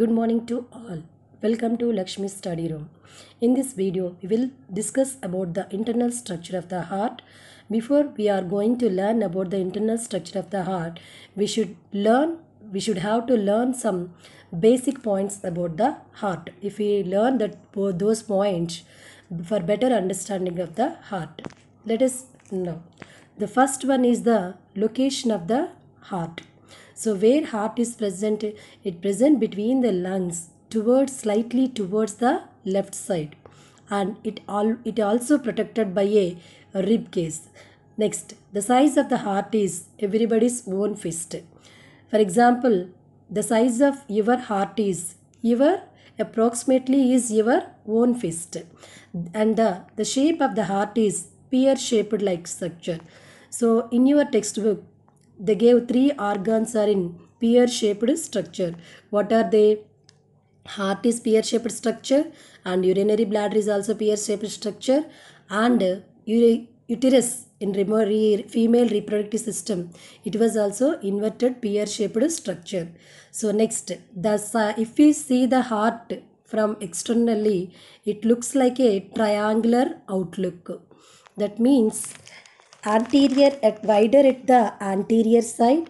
Good morning to all. Welcome to Lakshmi Study Room. In this video, we will discuss about the internal structure of the heart. Before we are going to learn about the internal structure of the heart, we should learn we should have to learn some basic points about the heart. If we learn that those points for better understanding of the heart. Let us know. The first one is the location of the heart so where heart is present, it present between the lungs towards slightly towards the left side and it all it also protected by a rib case. Next, the size of the heart is everybody's own fist. For example, the size of your heart is your approximately is your own fist and the, the shape of the heart is pear shaped like structure. So in your textbook they gave three organs are in pear-shaped structure. What are they? Heart is pear-shaped structure and urinary bladder is also pear-shaped structure and uterus in female reproductive system. It was also inverted pear-shaped structure. So next, the, if we see the heart from externally, it looks like a triangular outlook. That means anterior at wider at the anterior side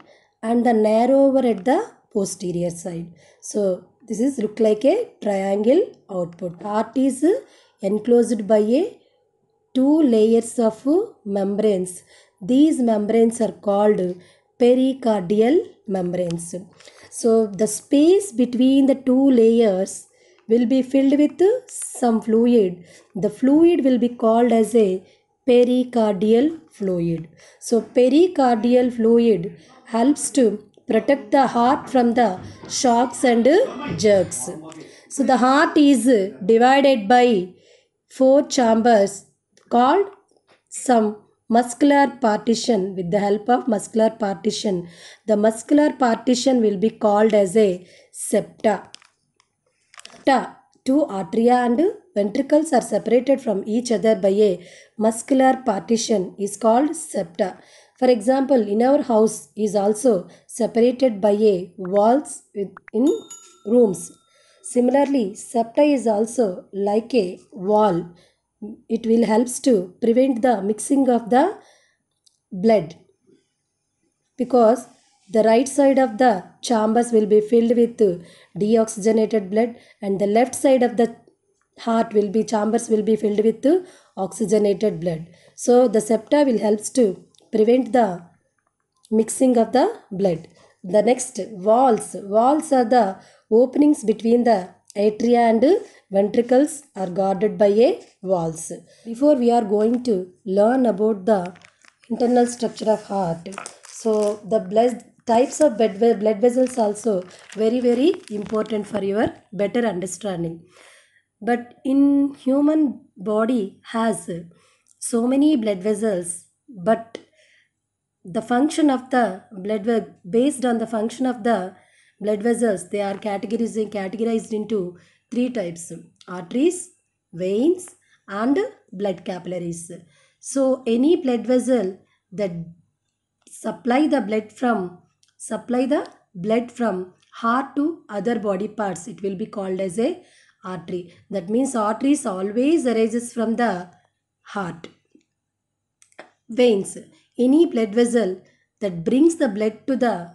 and the narrower at the posterior side. So this is look like a triangle output. Heart is enclosed by a two layers of membranes. These membranes are called pericardial membranes. So the space between the two layers will be filled with some fluid. The fluid will be called as a pericardial fluid. So pericardial fluid helps to protect the heart from the shocks and jerks. So the heart is divided by four chambers called some muscular partition with the help of muscular partition. The muscular partition will be called as a septa. Septa, two atria and ventricles are separated from each other by a muscular partition is called septa. For example, in our house is also separated by a walls in rooms. Similarly, septa is also like a wall. It will helps to prevent the mixing of the blood because the right side of the chambers will be filled with deoxygenated blood and the left side of the heart will be chambers will be filled with oxygenated blood so the septa will helps to prevent the mixing of the blood the next walls walls are the openings between the atria and ventricles are guarded by a walls before we are going to learn about the internal structure of heart so the blood types of blood vessels also very very important for your better understanding but in human body has so many blood vessels but the function of the blood based on the function of the blood vessels they are categorized categorized into three types arteries veins and blood capillaries so any blood vessel that supply the blood from supply the blood from heart to other body parts it will be called as a artery. That means arteries always arises from the heart. Veins. Any blood vessel that brings the blood to the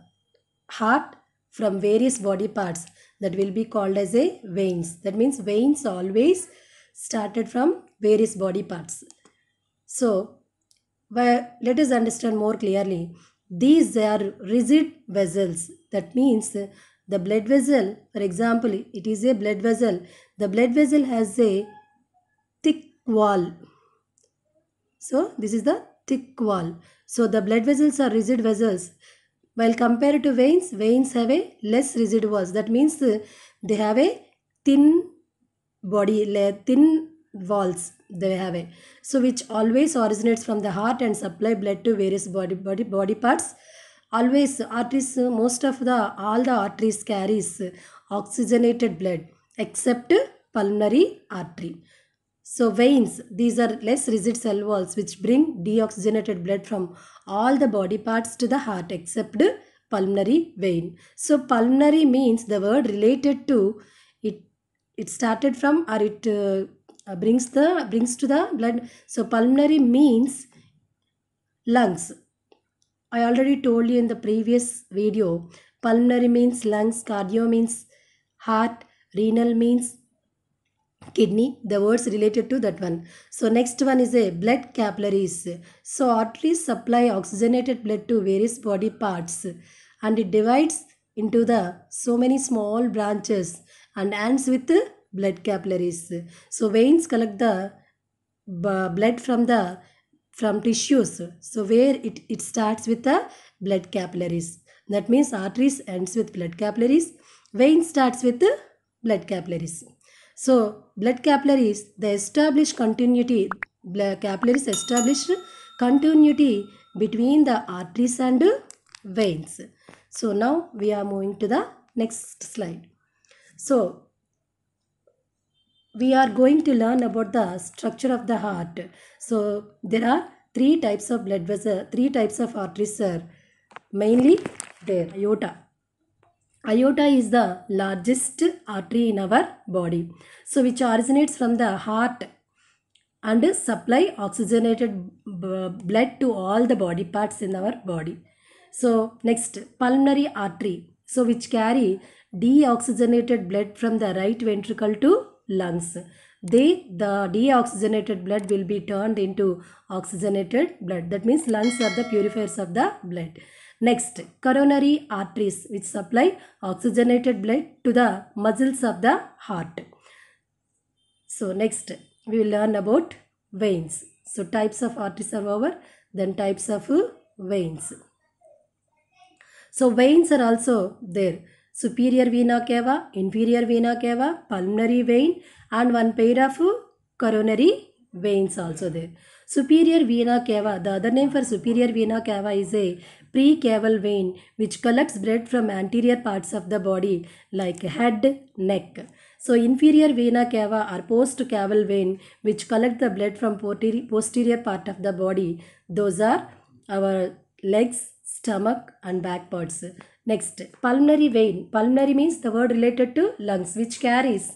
heart from various body parts that will be called as a veins. That means veins always started from various body parts. So, let us understand more clearly. These are rigid vessels. That means the blood vessel, for example, it is a blood vessel. The blood vessel has a thick wall. So, this is the thick wall. So, the blood vessels are rigid vessels. While compared to veins, veins have a less rigid walls. That means uh, they have a thin body, thin walls they have a. So, which always originates from the heart and supply blood to various body, body, body parts always arteries most of the all the arteries carries oxygenated blood except pulmonary artery so veins these are less rigid cell walls which bring deoxygenated blood from all the body parts to the heart except pulmonary vein so pulmonary means the word related to it it started from or it uh, brings the brings to the blood so pulmonary means lungs I already told you in the previous video, pulmonary means lungs, cardio means heart, renal means kidney. The words related to that one. So next one is a blood capillaries. So arteries supply oxygenated blood to various body parts and it divides into the so many small branches and ends with blood capillaries. So veins collect the blood from the from tissues. So where it, it starts with the blood capillaries. That means arteries ends with blood capillaries. Vein starts with the blood capillaries. So blood capillaries, they establish continuity. Blood capillaries establish continuity between the arteries and veins. So now we are moving to the next slide. So we are going to learn about the structure of the heart. So there are three types of blood vessels, three types of arteries sir. mainly there, aorta. Aorta is the largest artery in our body. So which originates from the heart and supply oxygenated blood to all the body parts in our body. So next, pulmonary artery. So which carry deoxygenated blood from the right ventricle to lungs. The the deoxygenated blood will be turned into oxygenated blood. That means lungs are the purifiers of the blood. Next, coronary arteries which supply oxygenated blood to the muscles of the heart. So next, we will learn about veins. So types of arteries are over, then types of veins. So veins are also there. Superior vena cava inferior vena cava pulmonary vein and one pair of coronary veins also they superior vena cava the other name for superior vena cava is a precaval vein which collects blood from anterior parts of the body like head neck so inferior vena cava are postcaval vein which collect the blood from posterior part of the body those are our legs stomach and back parts Next, pulmonary vein. Pulmonary means the word related to lungs, which carries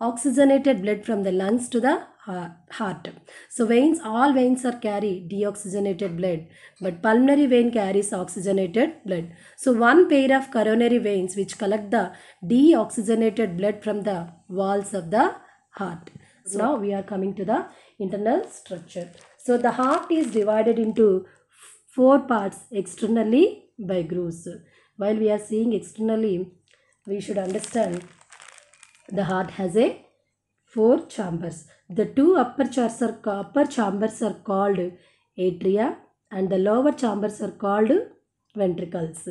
oxygenated blood from the lungs to the uh, heart. So veins, all veins are carry deoxygenated blood, but pulmonary vein carries oxygenated blood. So one pair of coronary veins which collect the deoxygenated blood from the walls of the heart. So now we are coming to the internal structure. So the heart is divided into four parts externally by grooves while we are seeing externally, we should understand the heart has a four chambers. The two upper, chambers are, upper chambers are called atria and the lower chambers are called ventricles.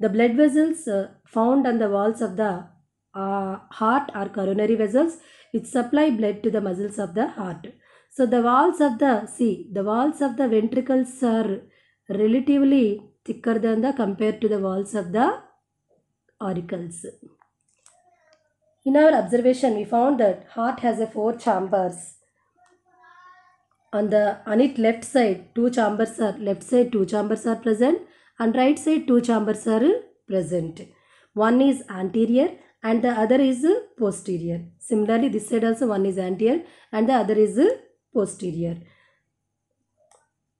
The blood vessels uh, found on the walls of the uh, heart are coronary vessels which supply blood to the muscles of the heart. So the walls of the, see, the walls of the ventricles are relatively thicker than the compared to the walls of the auricles. In our observation, we found that heart has a four chambers. On the on it left side, two chambers are left side, two chambers are present, and right side, two chambers are present. One is anterior and the other is posterior. Similarly, this side also one is anterior and the other is posterior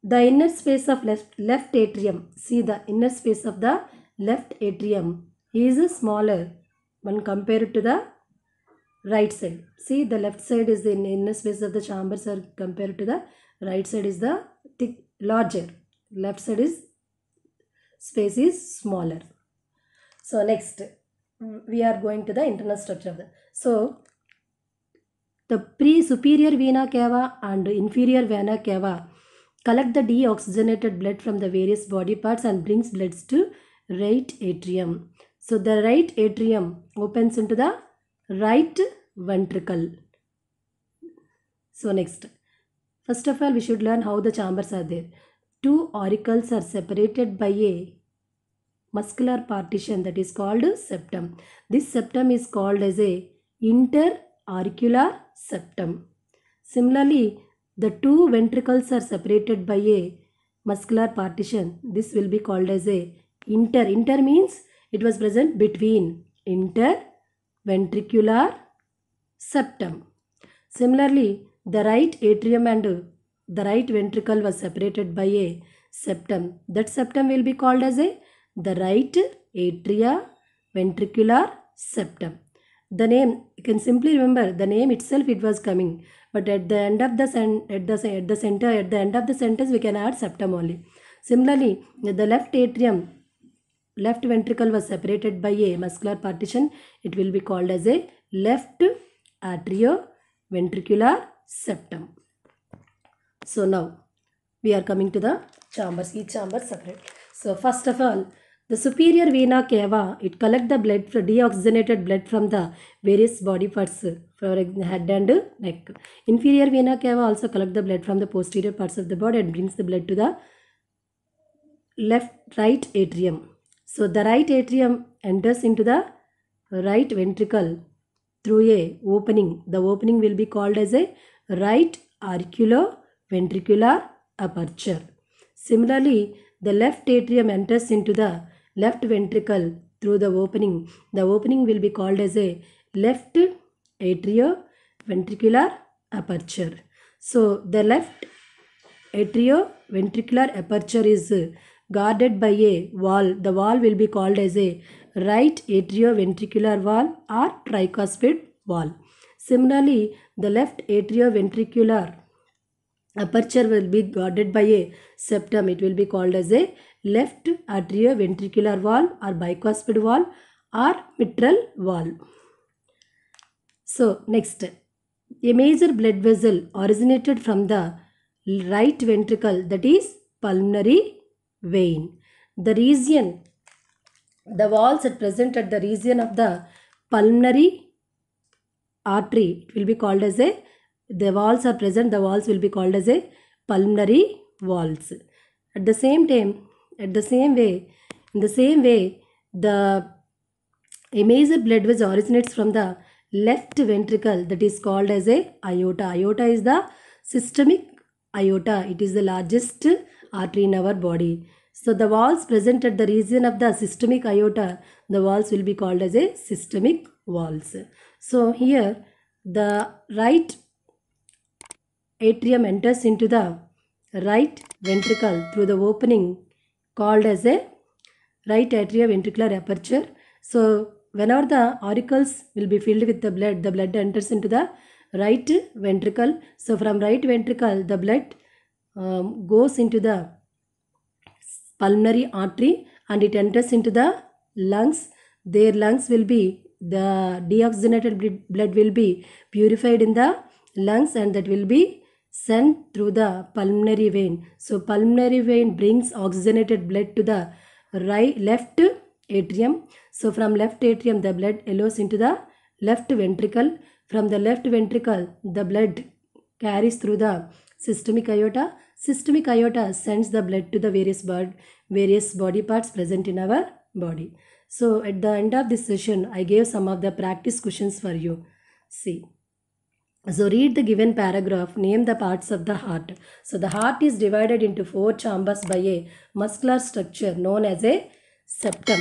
the inner space of left, left atrium, see the inner space of the left atrium is smaller when compared to the right side. See the left side is the inner space of the chambers are compared to the right side is the thick, larger. Left side is space is smaller. So next mm, we are going to the internal structure of the. So the pre-superior vena cava and inferior vena cava collect the deoxygenated blood from the various body parts and brings blood to right atrium. So the right atrium opens into the right ventricle. So next, first of all we should learn how the chambers are there. Two auricles are separated by a muscular partition that is called septum. This septum is called as a interauricular septum. Similarly, the two ventricles are separated by a muscular partition. This will be called as a inter. Inter means it was present between interventricular septum. Similarly, the right atrium and the right ventricle was separated by a septum. That septum will be called as a the right atria ventricular septum the name you can simply remember the name itself it was coming but at the end of the sen- at the at the center at the end of the sentence we can add septum only similarly the left atrium left ventricle was separated by a muscular partition it will be called as a left atrioventricular septum so now we are coming to the chambers each chamber separate so first of all the superior vena cava, it collect the blood, deoxygenated blood from the various body parts, for head and neck. Inferior vena cava also collect the blood from the posterior parts of the body and brings the blood to the left right atrium. So the right atrium enters into the right ventricle through a opening. The opening will be called as a right arculoventricular aperture. Similarly, the left atrium enters into the left ventricle through the opening. The opening will be called as a left atrioventricular aperture. So the left atrioventricular aperture is guarded by a wall. The wall will be called as a right atrioventricular wall or tricuspid wall. Similarly, the left atrioventricular aperture will be guarded by a septum it will be called as a left atrioventricular valve or bicuspid valve or mitral valve so next a major blood vessel originated from the right ventricle that is pulmonary vein the region the walls are present at the region of the pulmonary artery it will be called as a the walls are present, the walls will be called as a pulmonary walls. At the same time, at the same way, in the same way, the a major blood which originates from the left ventricle that is called as a iota. Iota is the systemic iota. It is the largest artery in our body. So the walls present at the region of the systemic iota, the walls will be called as a systemic walls. So here the right atrium enters into the right ventricle through the opening called as a right atrioventricular aperture. So whenever the auricles will be filled with the blood, the blood enters into the right ventricle. So from right ventricle, the blood um, goes into the pulmonary artery and it enters into the lungs. Their lungs will be, the deoxygenated blood will be purified in the lungs and that will be sent through the pulmonary vein. So pulmonary vein brings oxygenated blood to the right left atrium. So from left atrium the blood flows into the left ventricle. From the left ventricle the blood carries through the systemic aorta. Systemic aorta sends the blood to the various body various body parts present in our body. So at the end of this session I gave some of the practice questions for you. See. So read the given paragraph, name the parts of the heart. So the heart is divided into four chambers by a muscular structure known as a septum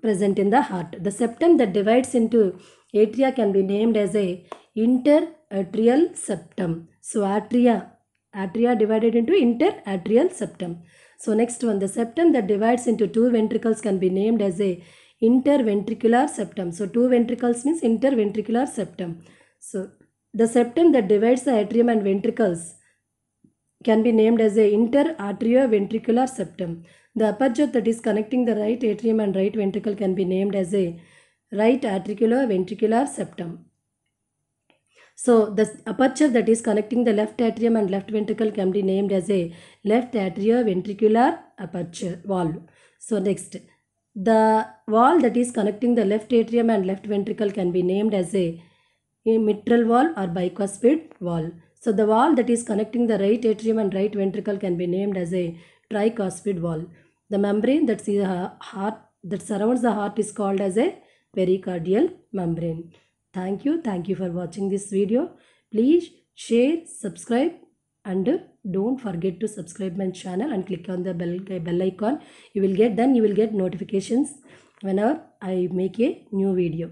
present in the heart. The septum that divides into atria can be named as a interatrial septum. So atria, atria divided into interatrial septum. So next one, the septum that divides into two ventricles can be named as a interventricular septum. So two ventricles means interventricular septum. So the septum that divides the atrium and ventricles can be named as a interatrioventricular septum. The aperture that is connecting the right atrium and right ventricle can be named as a right ventricular septum. So the aperture that is connecting the left atrium and left ventricle can be named as a left atrioventricular aperture valve. So next, the wall that is connecting the left atrium and left ventricle can be named as a a mitral wall or bicuspid wall. So the wall that is connecting the right atrium and right ventricle can be named as a tricuspid wall. The membrane that heart that surrounds the heart is called as a pericardial membrane. Thank you. Thank you for watching this video. Please share, subscribe and don't forget to subscribe my channel and click on the bell, bell icon. You will get then you will get notifications whenever I make a new video.